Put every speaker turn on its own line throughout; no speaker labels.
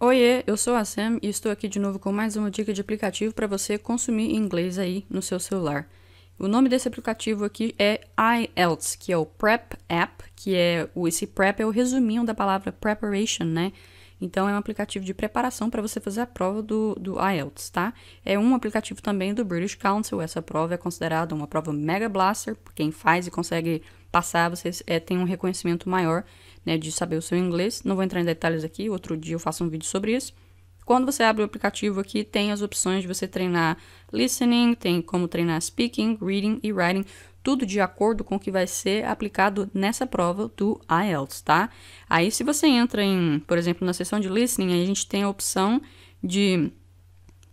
Oiê, eu sou a Sam e estou aqui de novo com mais uma dica de aplicativo para você consumir inglês aí no seu celular. O nome desse aplicativo aqui é IELTS, que é o Prep App, que é o, esse Prep é o resuminho da palavra preparation, né? Então, é um aplicativo de preparação para você fazer a prova do, do IELTS, tá? É um aplicativo também do British Council. Essa prova é considerada uma prova mega blaster. Quem faz e consegue passar, você é, tem um reconhecimento maior né, de saber o seu inglês. Não vou entrar em detalhes aqui, outro dia eu faço um vídeo sobre isso. Quando você abre o aplicativo aqui, tem as opções de você treinar listening, tem como treinar speaking, reading e writing tudo de acordo com o que vai ser aplicado nessa prova do IELTS, tá? Aí se você entra em, por exemplo, na seção de listening, aí a gente tem a opção de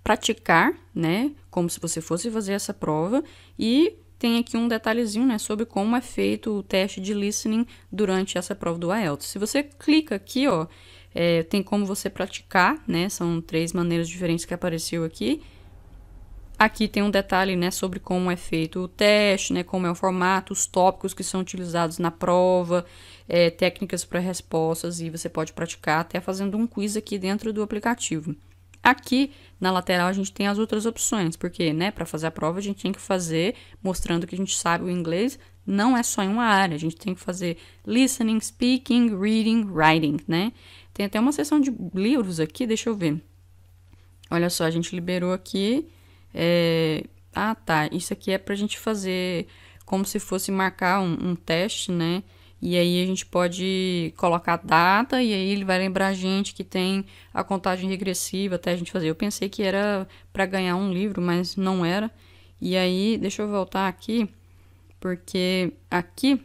praticar, né, como se você fosse fazer essa prova e tem aqui um detalhezinho, né, sobre como é feito o teste de listening durante essa prova do IELTS. Se você clica aqui, ó, é, tem como você praticar, né, são três maneiras diferentes que apareceu aqui Aqui tem um detalhe né, sobre como é feito o teste, né, como é o formato, os tópicos que são utilizados na prova, é, técnicas para respostas, e você pode praticar até fazendo um quiz aqui dentro do aplicativo. Aqui na lateral a gente tem as outras opções, porque né, para fazer a prova a gente tem que fazer mostrando que a gente sabe o inglês, não é só em uma área, a gente tem que fazer listening, speaking, reading, writing, né? Tem até uma seção de livros aqui, deixa eu ver. Olha só, a gente liberou aqui é, ah tá, isso aqui é para a gente fazer como se fosse marcar um, um teste, né? E aí a gente pode colocar a data e aí ele vai lembrar a gente que tem a contagem regressiva até a gente fazer. Eu pensei que era para ganhar um livro, mas não era. E aí, deixa eu voltar aqui, porque aqui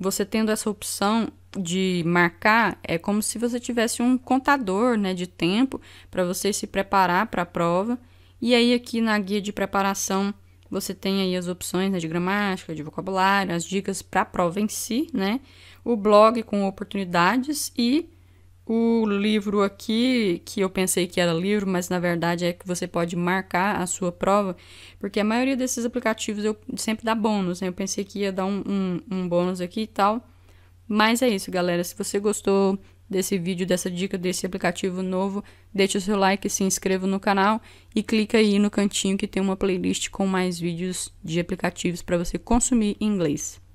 você tendo essa opção de marcar é como se você tivesse um contador, né, de tempo para você se preparar para a prova. E aí aqui na guia de preparação você tem aí as opções né, de gramática, de vocabulário, as dicas para a prova em si, né? O blog com oportunidades e o livro aqui, que eu pensei que era livro, mas na verdade é que você pode marcar a sua prova, porque a maioria desses aplicativos eu sempre dá bônus, né? Eu pensei que ia dar um, um, um bônus aqui e tal. Mas é isso, galera. Se você gostou, desse vídeo, dessa dica, desse aplicativo novo, deixe o seu like, se inscreva no canal e clica aí no cantinho que tem uma playlist com mais vídeos de aplicativos para você consumir em inglês.